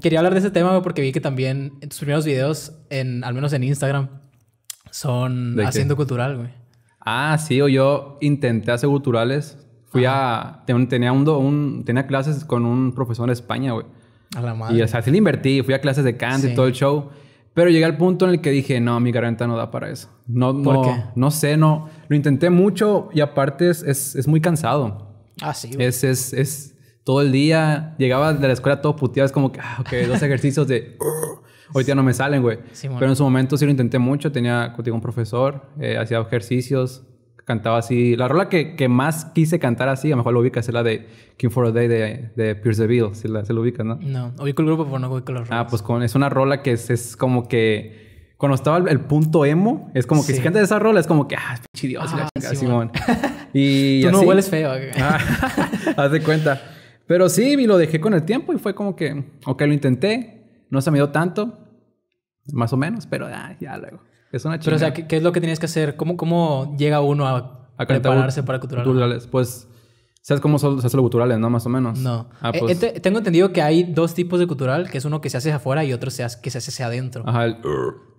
quería hablar de ese tema porque vi que también tus primeros videos, en, al menos en Instagram, son haciendo cultural, güey. Ah, sí, o yo intenté hacer culturales. Fui a. Tenía, un, un, tenía clases con un profesor de España, güey. A la madre. Y así sea, le invertí, fui a clases de canto y todo el show. Pero llegué al punto en el que dije, no, mi garganta no da para eso. No, ¿Por no, qué? no sé, no. Lo intenté mucho y aparte es, es, muy cansado. Ah, sí. Es, es, es, todo el día llegaba de la escuela todo puteado, es como que, ah, ok, dos ejercicios de... Hoy día no me salen, güey. Pero en su momento sí lo intenté mucho. Tenía contigo un profesor, eh, hacía ejercicios, cantaba así. La rola que, más quise cantar así, a lo mejor lo ubicas, es la de King for a Day de, de Pierce Veil si la, se lo ubicas, ¿no? No, ubico el grupo, pero no ubico la rola. Ah, pues con, es una rola que es, como que cuando estaba el, punto emo, es como que si cantas esa rola, es como que, ah, pinche Dios, ah, Simón. y Tú no hueles feo. Ah, haz de cuenta. Pero sí, y lo dejé con el tiempo y fue como que, ok, lo intenté, no se me dio tanto, más o menos, pero ah, ya luego. Es una chingada. Pero, o sea, ¿qué, es lo que tienes que hacer? ¿Cómo, cómo llega uno a, prepararse para culturales? Pues, ¿sabes cómo se los culturales? no? Más o menos. No. Ah, eh, pues. eh, tengo entendido que hay dos tipos de cultural, que es uno que se hace afuera y otro que se hace hacia adentro. Ajá,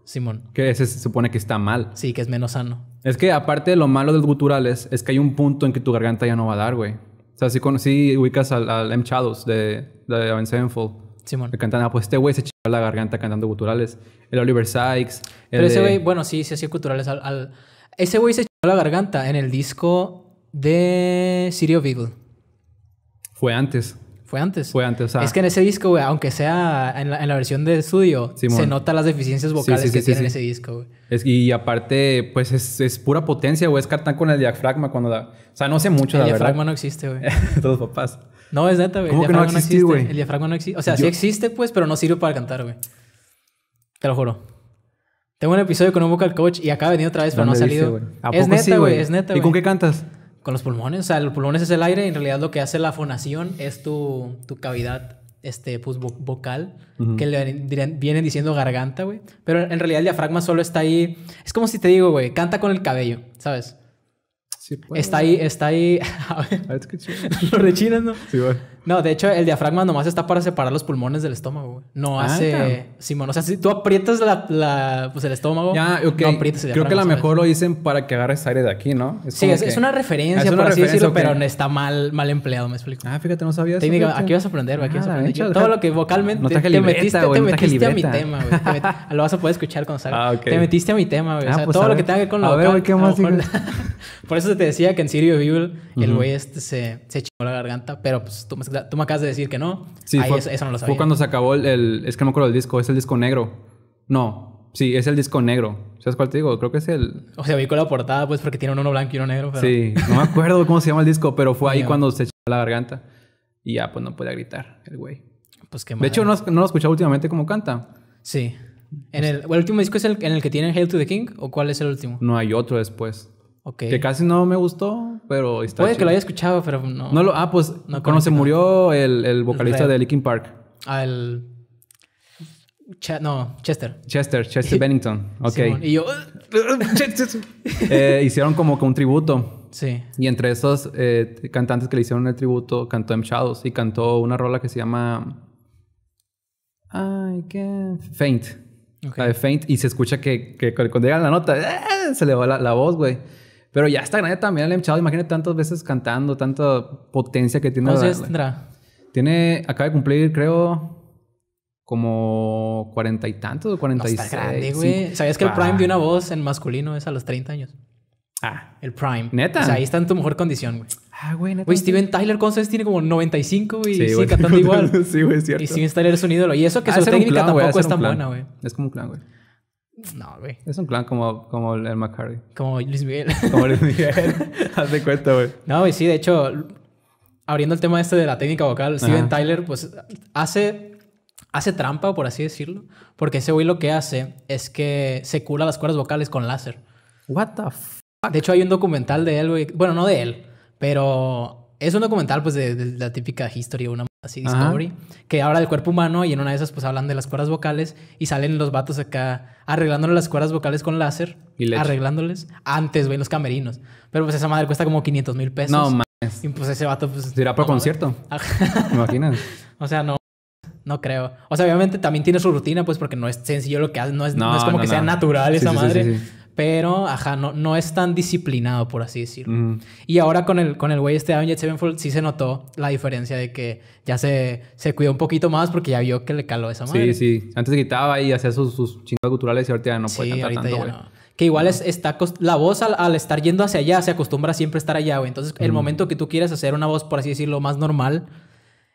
Simón. Que ese se supone que está mal. Sí, que es menos sano. Es que aparte de lo malo de los guturales, es que hay un punto en que tu garganta ya no va a dar, güey sea, sí, conocí, ubicas al, M. Chados de, de Avenged Sevenfold. Simón. Que cantan, ah, pues este güey se echó la garganta cantando guturales. El Oliver Sykes. Pero ese güey, bueno, sí, sí hacía guturales al, Ese güey se echó la garganta en el disco de City of Eagle. Fue antes. Fue antes. Fue antes, o ah. sea, Es que en ese disco, güey, aunque sea en la, versión de estudio, se nota las deficiencias vocales que tiene ese disco, güey. y aparte, pues es, pura potencia, güey. Es cartán con el diafragma cuando da... O sea, no sé mucho, la verdad. El diafragma no existe, güey. Todos papás. No, es neta, güey. El que no, existe, güey. El diafragma no existe. O sea, sí existe, pues, pero no sirve para cantar, güey. Te lo juro. Tengo un episodio con un vocal coach y acaba de venir otra vez, pero no ha salido. es neta, güey. es neta, güey. ¿Y con qué cantas? Con los pulmones, o sea, los pulmones es el aire y en realidad lo que hace la fonación es tu, cavidad este, pues, vocal, que le vienen diciendo garganta, güey. Pero en realidad el diafragma solo está ahí. Es como si te digo, güey, canta con el cabello, ¿sabes? Sí, pues. está ahí, está ahí. A ver. Ah, lo rechinas, ¿no? Sí, no, de hecho, el diafragma nomás está para separar los pulmones del estómago, No ah, hace. Simón, o sea, si tú aprietas la, la pues el estómago, ya, no aprietas el diafragma. Creo que a lo mejor lo dicen para que agarres aire de aquí, ¿no? sí, es, una ah, referencia, por así decirlo, pero está mal, mal empleado, me explico. Ah, fíjate, no sabía eso. aquí vas a aprender, güey. Aquí vas a ah, aprender. Todo lo que vocalmente te, metiste, te metiste a mi tema, güey. lo vas a poder escuchar cuando salga. Te metiste a mi tema, güey. o sea, pues todo lo que tenga que ver con lo vocal. Por eso te decía que en Sirio Evil el güey este se la garganta, pero pues tú, me, acabas de decir que no. eso, no lo sabía. Fue cuando se acabó el, Es que no me acuerdo del disco, es el disco negro. No, sí, es el disco negro. ¿Sabes cuál te digo? Creo que es el... O sea, vi con la portada, pues, porque tiene uno blanco y uno negro, Sí, no me acuerdo cómo se llama el disco, pero fue ahí cuando se echó la garganta. Y ya, pues, no podía gritar el güey. Pues qué De hecho, no, lo escuchaba últimamente como canta. Sí. el, último disco es el, en el que tienen Hail to the King o cuál es el último? No, hay otro después. Que casi no me gustó, pero está Puede que lo haya escuchado, pero no. ah, pues cuando se murió el, vocalista de Linkin Park. Ah, no, Chester. Chester, Chester Bennington. Ok. Y yo. Eh, hicieron como que un tributo. Sí. Y entre esos eh, cantantes que le hicieron el tributo, cantó M. Shadows y cantó una rola que se llama. ay qué Faint. Okay. Faint. Y se escucha que, que cuando llega la nota, eh, se le va la voz, güey. Pero ya está grande también el echado Imagínate tantas veces cantando, tanta potencia que tiene. ¿Cuántos años tendrá? Tiene, acaba de cumplir, creo, como cuarenta y tantos o cuarenta y seis. grande, güey. ¿Sabías que el prime de una voz en masculino es a los 30 años? Ah. El prime. ¿Neta? O sea, ahí está en tu mejor condición, güey. Ah, güey, neta. Güey, Steven Tyler, ¿cuántos tiene? Como 95, y Sí, sigue cantando igual. sí, güey, es cierto. Y Steven Tyler es un ídolo. Y eso que es su técnica tampoco es tan buena, güey. Es como un clan, güey. No, güey. Es un clan como, como el McCarthy. Como Luis Miguel. Como Luis Miguel. Haz de cuenta, güey. No, güey, sí, de hecho, abriendo el tema este de la técnica vocal, Steven Tyler, pues hace, hace trampa, por así decirlo. Porque ese güey lo que hace es que se cura las cuerdas vocales con láser. What the fuck? De hecho, hay un documental de él, güey. Bueno, no de él, pero es un documental, pues, de, la típica historia, una así Discovery, que habla del cuerpo humano y en una de esas pues hablan de las cuerdas vocales y salen los vatos acá arreglándole las cuerdas vocales con láser, y arreglándoles antes, güey, los camerinos. Pero pues esa madre cuesta como 500 mil pesos. No mames. Y pues ese vato pues... Dirá para concierto. ¿Me imaginas? o sea, no. No creo. O sea, obviamente también tiene su rutina, pues, porque no es sencillo lo que hace. No es, como que sea natural esa madre. Sí, pero, ajá, no, no es tan disciplinado, por así decirlo. Y ahora con el, con el güey este Avenged Sevenfold sí se notó la diferencia de que ya se, se cuidó un poquito más porque ya vio que le caló esa madre. Sí, sí. Antes gritaba y hacía sus, sus chingados culturales y ahorita ya no puede cantar tanto, güey. Que igual es, está la voz al, al, estar yendo hacia allá se acostumbra siempre a estar allá, güey. Entonces, el momento que tú quieres hacer una voz, por así decirlo, más normal,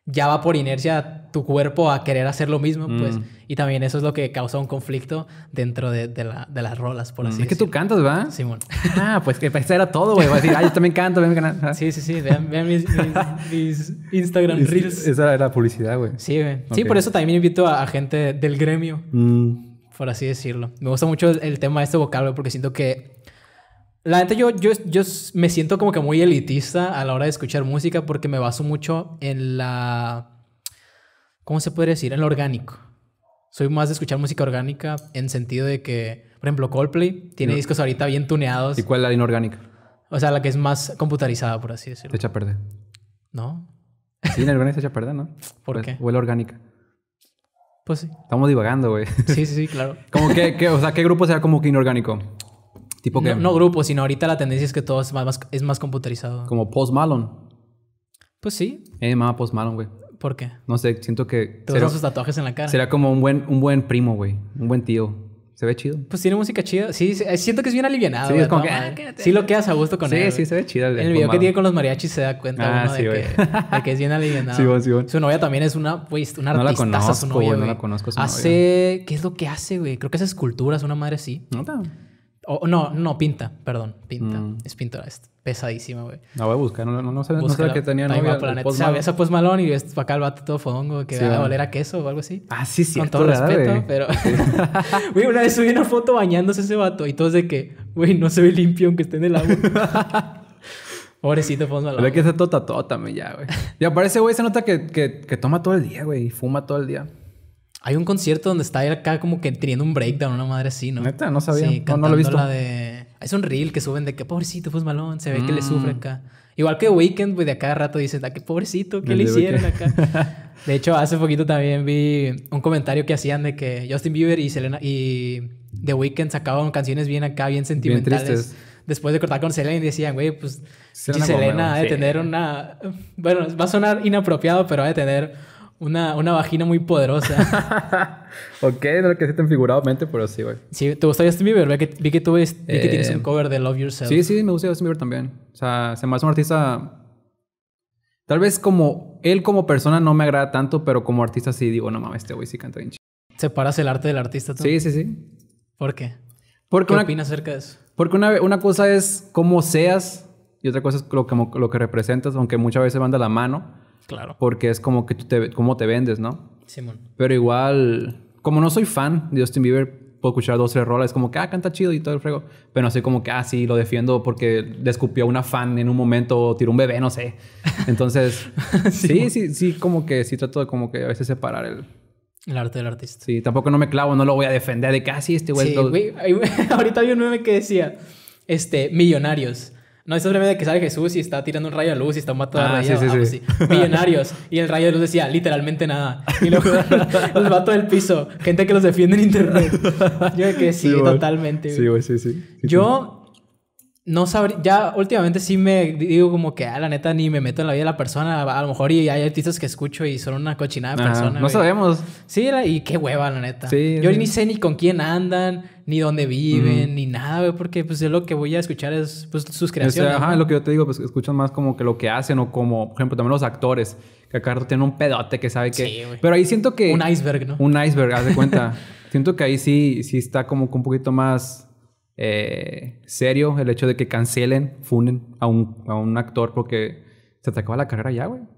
ya va por inercia tu cuerpo a querer hacer lo mismo, pues. Mm. Y también eso es lo que causa un conflicto dentro de, de, la, las rolas, por mm, así decirlo Es que tú cantas, ¿verdad? Simón. Ah, pues que eso era todo, güey. ah, yo también canto, ven canal. Sí, sí, sí. Vean, mis, Instagram Reels. Esa era la publicidad, güey. Sí, güey. Sí, por eso también invito a, gente del gremio. Mm. Por así decirlo. Me gusta mucho el, el tema de este vocablo porque siento que la gente yo, me siento como que muy elitista a la hora de escuchar música porque me baso mucho en la. ¿Cómo se puede decir? En lo orgánico. Soy más de escuchar música orgánica en sentido de que, por ejemplo, Coldplay tiene discos ahorita bien tuneados. ¿Y cuál es la inorgánica? O sea, la que es más computarizada, por así decirlo. te echa a perder. ¿No? Sí, la inorgánica se echa a perder, ¿no? ¿Por pues, qué? O la orgánica. Pues sí. Estamos divagando, güey. Sí, sí, sí, claro. ¿Cómo que, o sea, qué grupo será como que inorgánico? Tipo que, no, grupo, sino ahorita la tendencia es que todo es más, es más computarizado. Como Post Malone. Pues sí. Eh, mamá Post Malone, güey. ¿Por qué? No sé, siento que... Todos sus tatuajes en la cara. Será como un buen, un buen primo, güey. Un buen tío. Se ve chido. Pues tiene música chida. Sí, eh, siento que es bien alivianado. Sí, es como que... Ah, sí lo quedas a gusto con él. Sí, sí, se ve chido. El, el video que tiene con los mariachis se da cuenta ah, uno de, que, es bien alivianado. sí, sí, Su novia también es una, pues una no la conozco, su novia, No la conozco, hace... ¿Qué es lo que hace, güey? Creo que hace esculturas, una madre sí. No, o, no, no, pinta, perdón, pinta. Mm. Es Es Pinterest. Pesadísima, güey. no voy a buscar, no, no, no sé, no sé que tenía novia. No, planeta. O sea, ves a y ves acá el vato todo fodongo que va a valer a queso o algo así. Ah, sí, sí. Con todo respeto, pero... Güey, una vez subí una foto bañándose ese vato y es de que, güey, no se ve limpio aunque esté en el agua. Pobrecito Post malón. Pero que está todo tota también ya, güey. Y aparece, güey, se nota que, que, que toma todo el día, güey, y fuma todo el día. Hay un concierto donde está acá como que teniendo un breakdown, una madre así, ¿no? Neta, no sabía. no, lo he visto. La de... Es un reel que suben de que pobrecito pues malón, se ve que le mm. sufre acá. Igual que Weekend, güey, de acá rato dicen, ah, qué pobrecito, ¿qué le hicieron acá? De hecho, hace poquito también vi un comentario que hacían de que Justin Bieber y Selena y The Weeknd sacaban canciones bien acá, bien sentimentales. Después de cortar con Selena y decían, güey, pues Selena, Selena ha de tener una... Bueno, va a sonar inapropiado, pero ha de tener una, una vagina muy poderosa. ok, no lo que hiciste tan mente pero sí, güey. Sí, ¿te gusta Justin este Bieber? Vi que, tú ves, vi que tienes un eh, cover de Love Yourself. Sí, sí, me gusta Justin Bieber también. O sea, se me hace un artista... Tal vez como... Él como persona no me agrada tanto, pero como artista sí digo, no mames, este güey sí canta bien chido. ¿Separas el arte del artista tú? Sí, sí, sí. ¿Por qué? Porque ¿Qué opinas acerca de eso? Porque una, una cosa es cómo seas y otra cosa es lo que, lo que representas, aunque muchas veces van de la mano. Claro. Porque es como que tú te, cómo te vendes, ¿no? Simón. Pero igual, como no soy fan de Justin Bieber, puedo escuchar dos, tres rolas, como que, ah, canta chido y todo el frego. Pero no sé, como que, ah, sí, lo defiendo porque descupió una fan en un momento o tiró un bebé, no sé. Entonces, sí, sí, sí, como que sí trato de como que a veces separar el, el arte del artista. Sí, tampoco no me clavo, no lo voy a defender de casi ah, este güey. güey. Ahorita había un meme que decía, este, millonarios. No, es breve de que sale Jesús y está tirando un rayo de luz y está matando a ah, rayo. Sí, sí, ah, pues sí. Millonarios. Y el rayo de luz decía literalmente nada. Y luego los vato del piso. Gente que los defiende en internet. Yo de que sí, totalmente. Sí, güey, sí, sí. Yo no sabría, ya últimamente sí me digo como que, ah, la neta, ni me meto en la vida de la persona. A lo mejor y hay artistas que escucho y son una cochinada de personas. No sabemos. Sí, y qué hueva, la neta. Yo ni sé ni con quién andan ni dónde viven, ni nada, güey, porque pues lo que voy a escuchar es pues sus este, creaciones. ajá, lo que yo te digo, pues escuchan más como que lo que hacen o como, por ejemplo, también los actores, que acá tienen un pedote que sabe que... Sí, güey. Pero ahí siento que... Un iceberg, ¿no? Un iceberg, haz de cuenta. siento que ahí sí, sí está como que un poquito más eh, serio el hecho de que cancelen, funen a un, a un actor porque se te la carrera ya, güey.